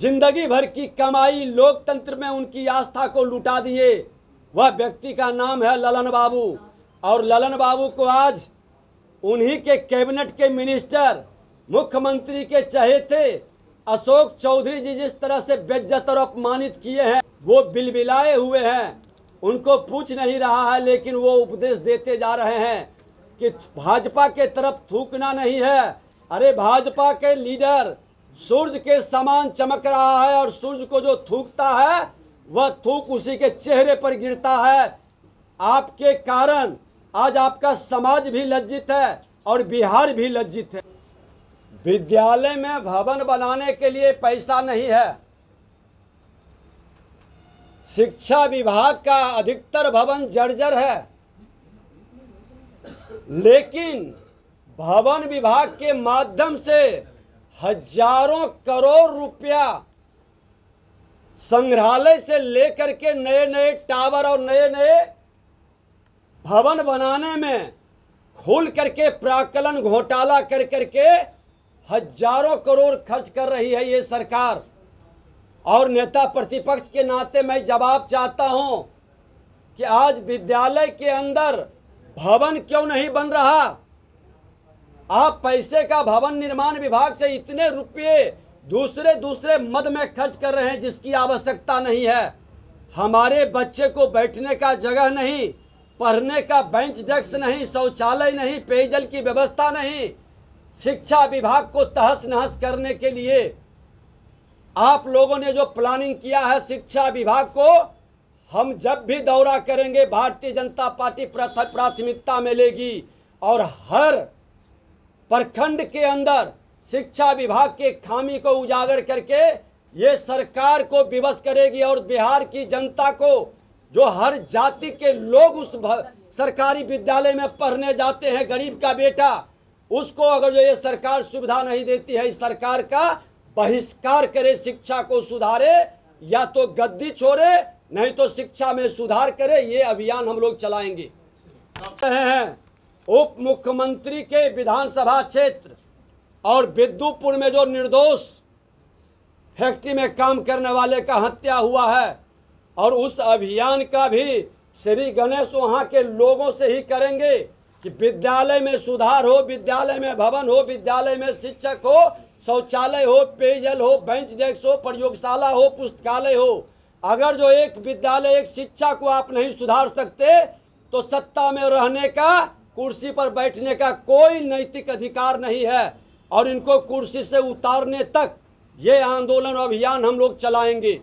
जिंदगी भर की कमाई लोकतंत्र में उनकी आस्था को लुटा दिए वह व्यक्ति का नाम है ललन बाबू और ललन बाबू को आज उन्हीं के कैबिनेट के मिनिस्टर मुख्यमंत्री के चहेते अशोक चौधरी जी जिस तरह से बेज्जत और अपमानित किए हैं वो बिलबिलाए हुए हैं उनको पूछ नहीं रहा है लेकिन वो उपदेश देते जा रहे हैं कि भाजपा के तरफ थूकना नहीं है अरे भाजपा के लीडर सूर्य के समान चमक रहा है और सूर्य को जो थूकता है वह थूक उसी के चेहरे पर गिरता है आपके कारण आज आपका समाज भी लज्जित है और बिहार भी लज्जित है विद्यालय में भवन बनाने के लिए पैसा नहीं है शिक्षा विभाग का अधिकतर भवन जर्जर है लेकिन भवन विभाग के माध्यम से हजारों करोड़ रुपया संग्रहालय से लेकर के नए नए टावर और नए नए भवन बनाने में खुल करके प्राकलन घोटाला कर करके हजारों करोड़ खर्च कर रही है ये सरकार और नेता प्रतिपक्ष के नाते मैं जवाब चाहता हूँ कि आज विद्यालय के अंदर भवन क्यों नहीं बन रहा आप पैसे का भवन निर्माण विभाग से इतने रुपये दूसरे दूसरे मद में खर्च कर रहे हैं जिसकी आवश्यकता नहीं है हमारे बच्चे को बैठने का जगह नहीं पढ़ने का बेंच डेस्क नहीं शौचालय नहीं पेयजल की व्यवस्था नहीं शिक्षा विभाग को तहस नहस करने के लिए आप लोगों ने जो प्लानिंग किया है शिक्षा विभाग को हम जब भी दौरा करेंगे भारतीय जनता पार्टी प्राथमिकता में लेगी और हर प्रखंड के अंदर शिक्षा विभाग के खामी को उजागर करके ये सरकार को विवश करेगी और बिहार की जनता को जो हर जाति के लोग उस सरकारी विद्यालय में पढ़ने जाते हैं गरीब का बेटा उसको अगर जो ये सरकार सुविधा नहीं देती है इस सरकार का बहिष्कार करे शिक्षा को सुधारे या तो गद्दी छोड़े नहीं तो शिक्षा में सुधार करे ये अभियान हम लोग चलाएंगे हैं उप मुख्यमंत्री के विधानसभा क्षेत्र और बिद्दूपुर में जो निर्दोष फैक्ट्री में काम करने वाले का हत्या हुआ है और उस अभियान का भी श्री गणेश वहाँ के लोगों से ही करेंगे कि विद्यालय में सुधार हो विद्यालय में भवन हो विद्यालय में शिक्षक हो शौचालय हो पेयजल हो बेंच डेस्क हो प्रयोगशाला हो पुस्तकालय हो अगर जो एक विद्यालय एक शिक्षा को आप नहीं सुधार सकते तो सत्ता में रहने का कुर्सी पर बैठने का कोई नैतिक अधिकार नहीं है और इनको कुर्सी से उतारने तक ये आंदोलन अभियान हम लोग चलाएंगे